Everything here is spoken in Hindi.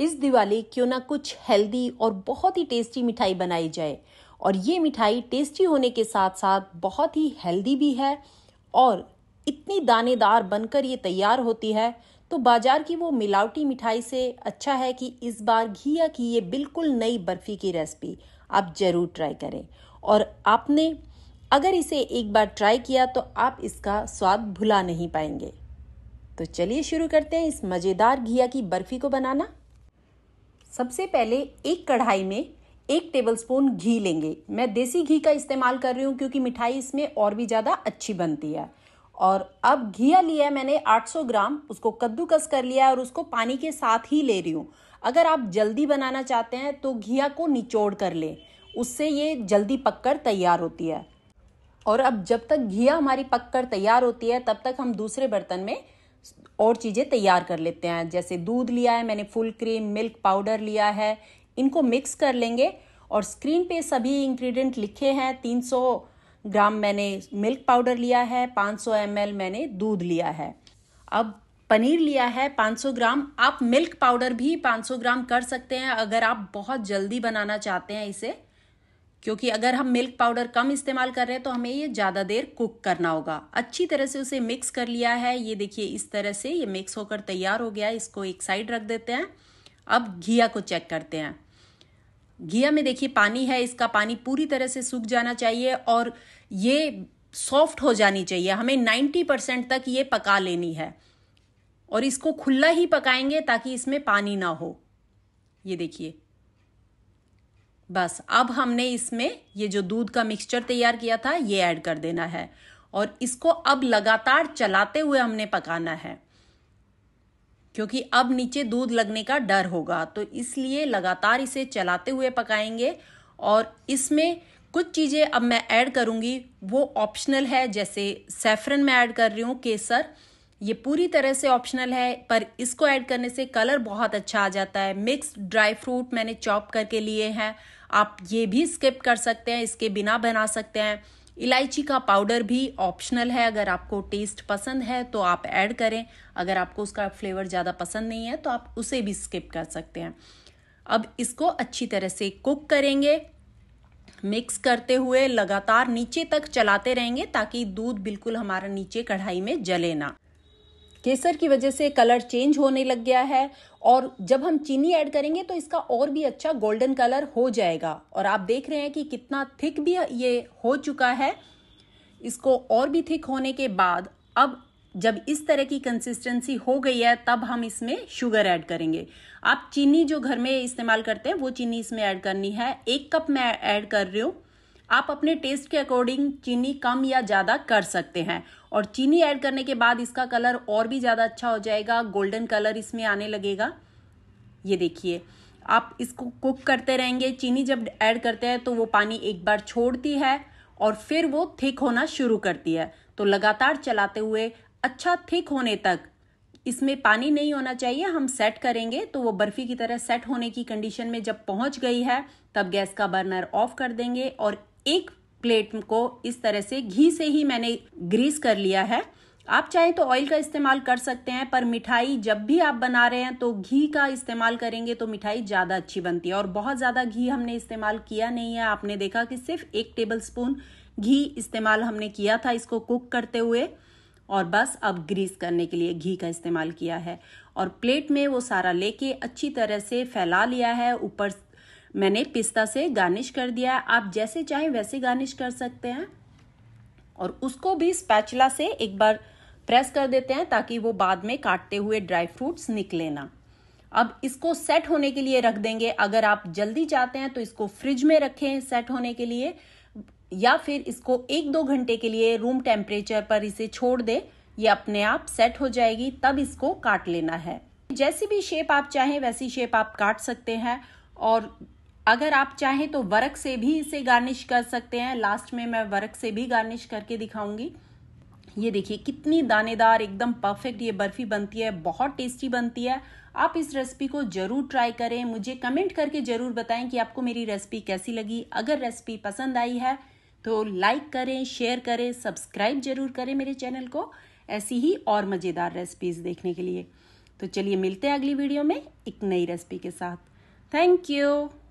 इस दिवाली क्यों ना कुछ हेल्दी और बहुत ही टेस्टी मिठाई बनाई जाए और ये मिठाई टेस्टी होने के साथ साथ बहुत ही हेल्दी भी है और इतनी दानेदार बनकर ये तैयार होती है तो बाजार की वो मिलावटी मिठाई से अच्छा है कि इस बार घिया की ये बिल्कुल नई बर्फ़ी की रेसिपी आप ज़रूर ट्राई करें और आपने अगर इसे एक बार ट्राई किया तो आप इसका स्वाद भुला नहीं पाएंगे तो चलिए शुरू करते हैं इस मज़ेदार घिया की बर्फ़ी को बनाना सबसे पहले एक कढ़ाई में एक टेबलस्पून घी लेंगे मैं देसी घी का इस्तेमाल कर रही हूँ क्योंकि मिठाई इसमें और भी ज़्यादा अच्छी बनती है और अब घिया लिया मैंने 800 ग्राम उसको कद्दूकस कर लिया है और उसको पानी के साथ ही ले रही हूँ अगर आप जल्दी बनाना चाहते हैं तो घिया को निचोड़ कर लें उससे ये जल्दी पककर तैयार होती है और अब जब तक घिया हमारी पककर तैयार होती है तब तक हम दूसरे बर्तन में और चीज़ें तैयार कर लेते हैं जैसे दूध लिया है मैंने फुल क्रीम मिल्क पाउडर लिया है इनको मिक्स कर लेंगे और स्क्रीन पे सभी इंग्रेडिएंट लिखे हैं 300 ग्राम मैंने मिल्क पाउडर लिया है 500 एमएल मैंने दूध लिया है अब पनीर लिया है 500 ग्राम आप मिल्क पाउडर भी 500 ग्राम कर सकते हैं अगर आप बहुत जल्दी बनाना चाहते हैं इसे क्योंकि अगर हम मिल्क पाउडर कम इस्तेमाल कर रहे हैं तो हमें ये ज़्यादा देर कुक करना होगा अच्छी तरह से उसे मिक्स कर लिया है ये देखिए इस तरह से ये मिक्स होकर तैयार हो गया है इसको एक साइड रख देते हैं अब घिया को चेक करते हैं घिया में देखिए पानी है इसका पानी पूरी तरह से सूख जाना चाहिए और ये सॉफ्ट हो जानी चाहिए हमें 90 परसेंट तक ये पका लेनी है और इसको खुला ही पकाएंगे ताकि इसमें पानी ना हो ये देखिए बस अब हमने इसमें ये जो दूध का मिक्सचर तैयार किया था ये ऐड कर देना है और इसको अब लगातार चलाते हुए हमने पकाना है क्योंकि अब नीचे दूध लगने का डर होगा तो इसलिए लगातार इसे चलाते हुए पकाएंगे और इसमें कुछ चीज़ें अब मैं ऐड करूंगी वो ऑप्शनल है जैसे सेफ्रन मैं ऐड कर रही हूँ केसर ये पूरी तरह से ऑप्शनल है पर इसको ऐड करने से कलर बहुत अच्छा आ जाता है मिक्स ड्राई फ्रूट मैंने चॉप करके लिए हैं आप ये भी स्किप कर सकते हैं इसके बिना बना सकते हैं इलायची का पाउडर भी ऑप्शनल है अगर आपको टेस्ट पसंद है तो आप ऐड करें अगर आपको उसका फ्लेवर ज़्यादा पसंद नहीं है तो आप उसे भी स्किप कर सकते हैं अब इसको अच्छी तरह से कुक करेंगे मिक्स करते हुए लगातार नीचे तक चलाते रहेंगे ताकि दूध बिल्कुल हमारा नीचे कढ़ाई में जले ना केसर की वजह से कलर चेंज होने लग गया है और जब हम चीनी ऐड करेंगे तो इसका और भी अच्छा गोल्डन कलर हो जाएगा और आप देख रहे हैं कि कितना थिक भी ये हो चुका है इसको और भी थिक होने के बाद अब जब इस तरह की कंसिस्टेंसी हो गई है तब हम इसमें शुगर ऐड करेंगे आप चीनी जो घर में इस्तेमाल करते हैं वो चीनी इसमें ऐड करनी है एक कप मैं ऐड कर रही हूँ आप अपने टेस्ट के अकॉर्डिंग चीनी कम या ज़्यादा कर सकते हैं और चीनी ऐड करने के बाद इसका कलर और भी ज़्यादा अच्छा हो जाएगा गोल्डन कलर इसमें आने लगेगा ये देखिए आप इसको कुक करते रहेंगे चीनी जब ऐड करते हैं तो वो पानी एक बार छोड़ती है और फिर वो थिक होना शुरू करती है तो लगातार चलाते हुए अच्छा थिक होने तक इसमें पानी नहीं होना चाहिए हम सेट करेंगे तो वो बर्फ़ी की तरह सेट होने की कंडीशन में जब पहुंच गई है तब गैस का बर्नर ऑफ कर देंगे और एक प्लेट को इस तरह से घी से ही मैंने ग्रीस कर लिया है आप चाहे तो ऑयल का इस्तेमाल कर सकते हैं पर मिठाई जब भी आप बना रहे हैं तो घी का इस्तेमाल करेंगे तो मिठाई ज़्यादा अच्छी बनती है और बहुत ज़्यादा घी हमने इस्तेमाल किया नहीं है आपने देखा कि सिर्फ एक टेबल स्पून घी इस्तेमाल हमने किया था इसको कुक करते हुए और बस अब ग्रीस करने के लिए घी का इस्तेमाल किया है और प्लेट में वो सारा लेके अच्छी तरह से फैला लिया है ऊपर मैंने पिस्ता से गार्निश कर दिया है आप जैसे चाहें वैसे गार्निश कर सकते हैं और उसको भी स्पैचला से एक बार प्रेस कर देते हैं ताकि वो बाद में काटते हुए ड्राई फ्रूट्स निकले ना अब इसको सेट होने के लिए रख देंगे अगर आप जल्दी चाहते हैं तो इसको फ्रिज में रखें सेट होने के लिए या फिर इसको एक दो घंटे के लिए रूम टेम्परेचर पर इसे छोड़ दे ये अपने आप सेट हो जाएगी तब इसको काट लेना है जैसी भी शेप आप चाहें वैसी शेप आप काट सकते हैं और अगर आप चाहें तो वर्क से भी इसे गार्निश कर सकते हैं लास्ट में मैं वर्क से भी गार्निश करके दिखाऊंगी ये देखिए कितनी दानेदार एकदम परफेक्ट ये बर्फ़ी बनती है बहुत टेस्टी बनती है आप इस रेसिपी को ज़रूर ट्राई करें मुझे कमेंट करके ज़रूर बताएं कि आपको मेरी रेसिपी कैसी लगी अगर रेसिपी पसंद आई है तो लाइक करें शेयर करें सब्सक्राइब जरूर करें मेरे चैनल को ऐसी ही और मज़ेदार रेसिपीज़ देखने के लिए तो चलिए मिलते हैं अगली वीडियो में एक नई रेसिपी के साथ थैंक यू